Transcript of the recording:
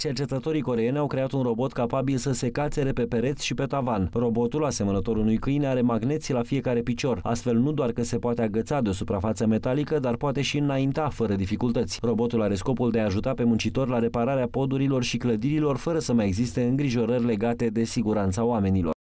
Cercetătorii coreeni au creat un robot capabil să se cațere pe pereți și pe tavan. Robotul, asemănător unui câine, are magneții la fiecare picior, astfel nu doar că se poate agăța de o suprafață metalică, dar poate și înainta fără dificultăți. Robotul are scopul de a ajuta pe muncitori la repararea podurilor și clădirilor fără să mai existe îngrijorări legate de siguranța oamenilor.